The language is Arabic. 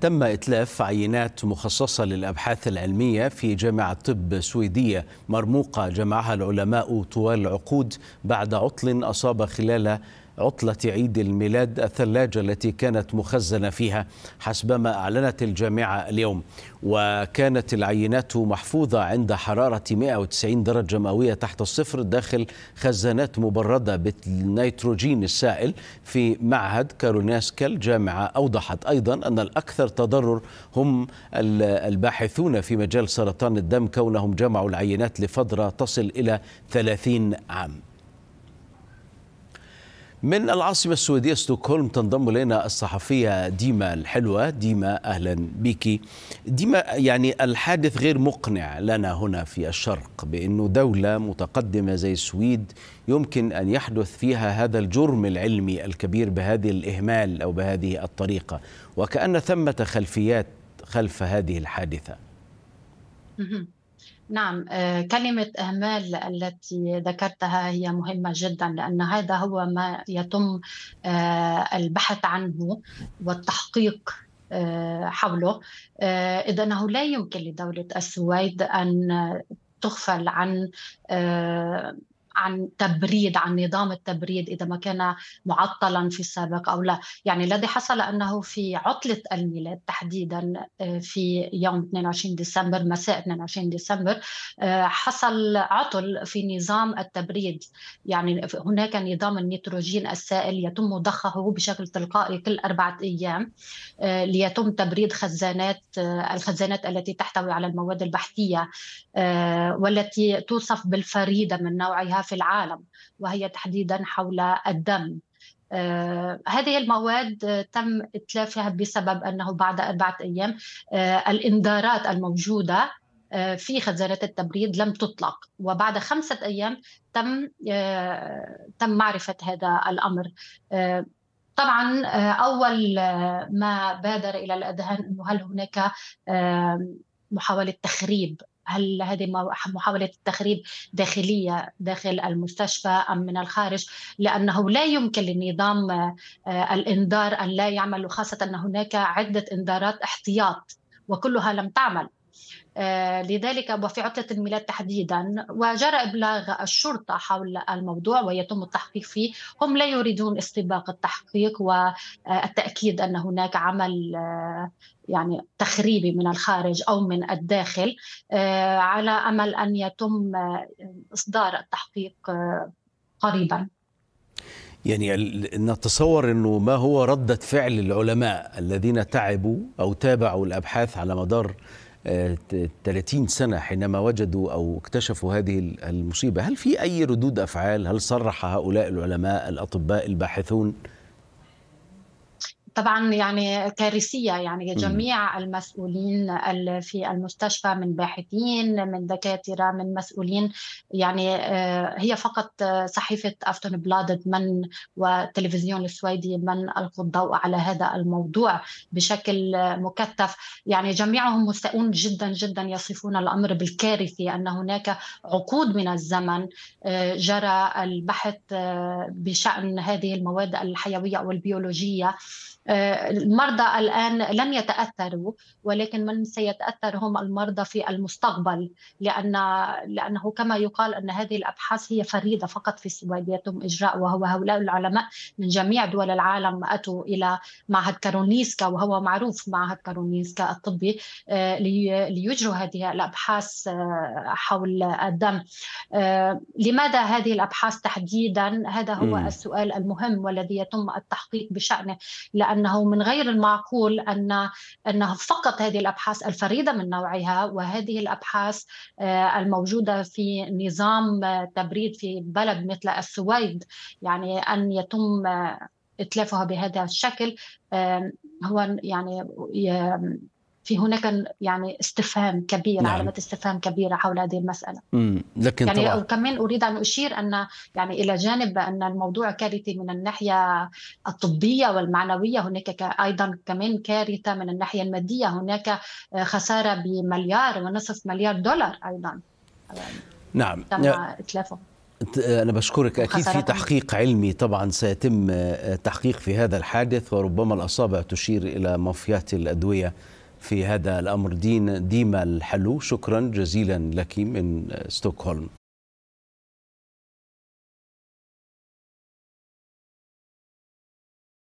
تم إتلاف عينات مخصصة للأبحاث العلمية في جامعة طب سويدية مرموقة جمعها العلماء طوال عقود بعد عطل أصاب خلال عطلة عيد الميلاد الثلاجة التي كانت مخزنة فيها حسب ما أعلنت الجامعة اليوم وكانت العينات محفوظة عند حرارة 190 درجة مئوية تحت الصفر داخل خزانات مبردة بالنيتروجين السائل في معهد كاروناسكا الجامعة أوضحت أيضا أن الأكثر تضرر هم الباحثون في مجال سرطان الدم كونهم جمعوا العينات لفترة تصل إلى 30 عام من العاصمة السويدية ستوكهولم تنضم إلينا الصحفية ديما الحلوة ديما أهلا بك ديما يعني الحادث غير مقنع لنا هنا في الشرق بأنه دولة متقدمة زي السويد يمكن أن يحدث فيها هذا الجرم العلمي الكبير بهذه الإهمال أو بهذه الطريقة وكأن ثمة خلفيات خلف هذه الحادثة نعم آه، كلمة إهمال التي ذكرتها هي مهمة جدا لأن هذا هو ما يتم آه، البحث عنه والتحقيق آه، حوله إذا أنه لا يمكن لدولة السويد أن تغفل عن عن تبريد عن نظام التبريد إذا ما كان معطلا في السابق أو لا يعني الذي حصل أنه في عطلة الميلاد تحديدا آه، في يوم 22 ديسمبر مساء 22 ديسمبر آه، حصل عطل في نظام التبريد يعني هناك نظام النيتروجين السائل يتم ضخه بشكل تلقائي كل أربعة أيام آه، ليتم تبريد خزانات الخزانات التي تحتوي على المواد البحثية والتي توصف بالفريدة من نوعها في العالم وهي تحديدا حول الدم آه، هذه المواد آه، تم اتلافها بسبب انه بعد اربعه ايام آه، الانذارات الموجوده في خزانات التبريد لم تطلق وبعد خمسة أيام تم تم معرفة هذا الأمر طبعا أول ما بادر إلى الأذهان أنه هل هناك محاولة تخريب هل هذه محاولة التخريب داخلية داخل المستشفى أم من الخارج لأنه لا يمكن لنظام آه، الإنذار أن لا يعمل خاصة أن هناك عدة إنذارات احتياط وكلها لم تعمل آه، لذلك وفي عطلة الميلاد تحديدا وجرى إبلاغ الشرطة حول الموضوع ويتم التحقيق فيه هم لا يريدون استباق التحقيق والتأكيد أن هناك عمل آه، يعني تخريبي من الخارج او من الداخل آه، على امل ان يتم اصدار التحقيق قريبا يعني نتصور انه ما هو رده فعل العلماء الذين تعبوا او تابعوا الابحاث على مدار 30 سنة حينما وجدوا أو اكتشفوا هذه المصيبة هل في أي ردود أفعال هل صرح هؤلاء العلماء الأطباء الباحثون طبعا يعني كارثيه يعني جميع المسؤولين في المستشفى من باحثين من دكاتره من مسؤولين يعني آه، هي فقط آه، صحيفه افتون بلادد من والتلفزيون السويدي من القوا الضوء على هذا الموضوع بشكل مكثف يعني جميعهم مستاءون جدا جدا يصفون الامر بالكارثه ان هناك عقود من الزمن آه، جرى البحث بشان هذه المواد الحيويه او البيولوجيه المرضى الآن لم يتأثروا ولكن من سيتأثر هم المرضى في المستقبل لأن لأنه كما يقال أن هذه الأبحاث هي فريدة فقط في السويد يتم إجراء وهو هؤلاء العلماء من جميع دول العالم أتوا إلى معهد كارونيسكا وهو معروف معهد كارونيسكا الطبي آه، ليجروا هذه الأبحاث آه، حول الدم آه، لماذا هذه الأبحاث تحديدا هذا هو السؤال المهم والذي يتم التحقيق بشأنه لأن أنه من غير المعقول أن أنه فقط هذه الأبحاث الفريدة من نوعها وهذه الأبحاث آه، الموجودة في نظام آه، تبريد في بلد مثل السويد يعني أن يتم آه، إتلافها بهذا الشكل هو يعني في هناك يعني استفهام كبير نعم. علامة استفهام كبيرة حول هذه المسألة مم. لكن يعني طبعا. كمان أريد أن أشير أن يعني إلى جانب أن الموضوع كارثي من الناحية الطبية والمعنوية هناك أيضا كمان كارثة من الناحية المادية هناك آه، خسارة بمليار ونصف مليار دولار أيضا نعم تم إتلافه آه، أنا بشكرك أكيد في تحقيق علمي طبعا سيتم آه، تحقيق في هذا الحادث وربما الأصابع تشير إلى مافيات الأدوية في هذا الأمر دين ديما الحلو شكرا جزيلا لك من ستوكهولم